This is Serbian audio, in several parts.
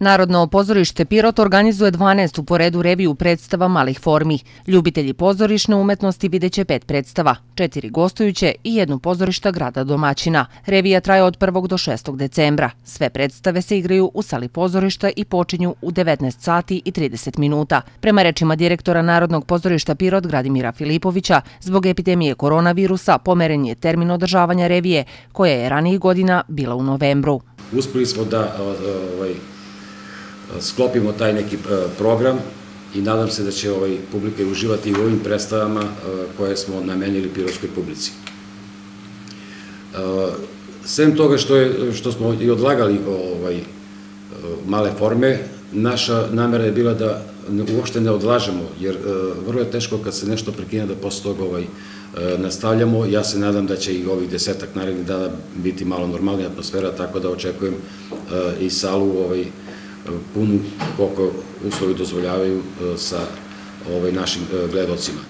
Narodno pozorište Pirot organizuje 12 u poredu reviju predstava malih formi. Ljubitelji pozorišne umetnosti videće pet predstava, četiri gostujuće i jednu pozorišta grada domaćina. Revija traje od 1. do 6. decembra. Sve predstave se igraju u sali pozorišta i počinju u 19 sati i 30 minuta. Prema rečima direktora Narodnog pozorišta Pirot Gradimira Filipovića, zbog epidemije koronavirusa pomeren je termin održavanja revije, koja je ranih godina bila u novembru. Uspeli smo da ovaj, sklopimo taj neki e, program i nadam se da će ovaj publika uživati u ovim predstavama e, koje smo namenili pirotskoj publici. E, sem toga što, je, što smo i odlagali ovaj, male forme, naša namera je bila da uopšte ne odlažemo, jer vrlo je teško kad se nešto prekine da posle toga ovaj, nastavljamo. Ja se nadam da će i ovih desetak narednih dana biti malo normalna atmosfera, tako da očekujem i salu ovaj, punu, koliko uslovi dozvoljavaju e, sa ovaj, našim e, gledocima.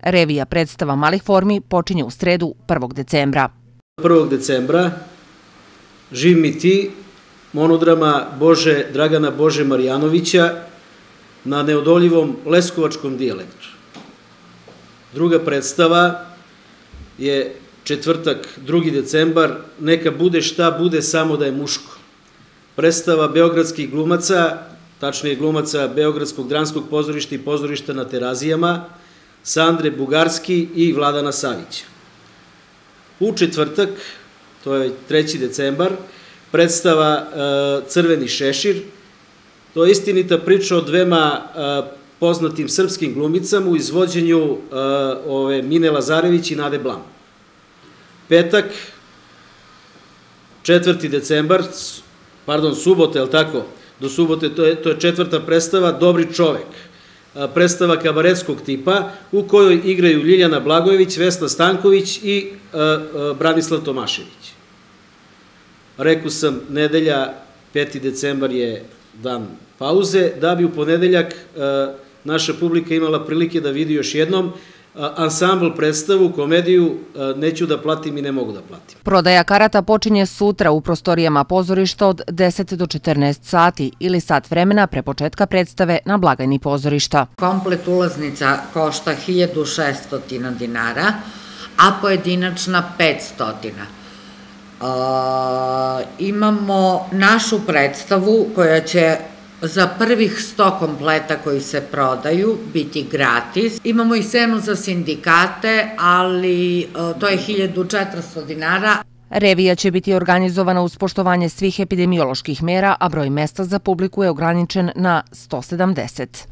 Revija predstava malih formi počinje u sredu 1. decembra. 1. decembra Živ mi ti, monodrama Bože, Dragana Bože Marijanovića na neodoljivom leskovačkom dijalektu. Druga predstava je četvrtak, 2. decembar, neka bude šta bude samo da je muško predstava beogradskih glumaca, tačnije glumaca Beogradskog dranskog pozorišta i pozorišta na Terazijama, Sandre Bugarski i Vladana Savića. U četvrtak, to je 3. decembar, predstava e, Crveni šešir, to je istinita priča o dvema e, poznatim srpskim glumicama u izvođenju e, ove Mine Lazarević i Nade Blam. Petak, 4. decembar, pardon, subote, je tako? Do subote, to je, to je četvrta predstava, Dobri čovek. Predstava kabaretskog tipa, u kojoj igraju Ljiljana Blagojević, Vesna Stanković i Branislav Tomašević. Reku sam, nedelja, 5. decembar je dan pauze, da bi u ponedeljak naša publika imala prilike da vidi još jednom ansambl predstavu, komediju, neću da platim i ne mogu da platim. Prodaja karata počinje sutra u prostorijama pozorišta od 10 do 14 sati ili sat vremena pre početka predstave na blagajni pozorišta. Komplet ulaznica košta 1600 dinara, a pojedinačna 500 dinara. imamo našu predstavu koja će za prvih 100 kompleta koji se prodaju biti gratis. Imamo i cenu za sindikate, ali e, to je 1400 dinara. Revija će biti organizovana uz poštovanje svih epidemioloških mera, a broj mesta za publiku je ograničen na 170.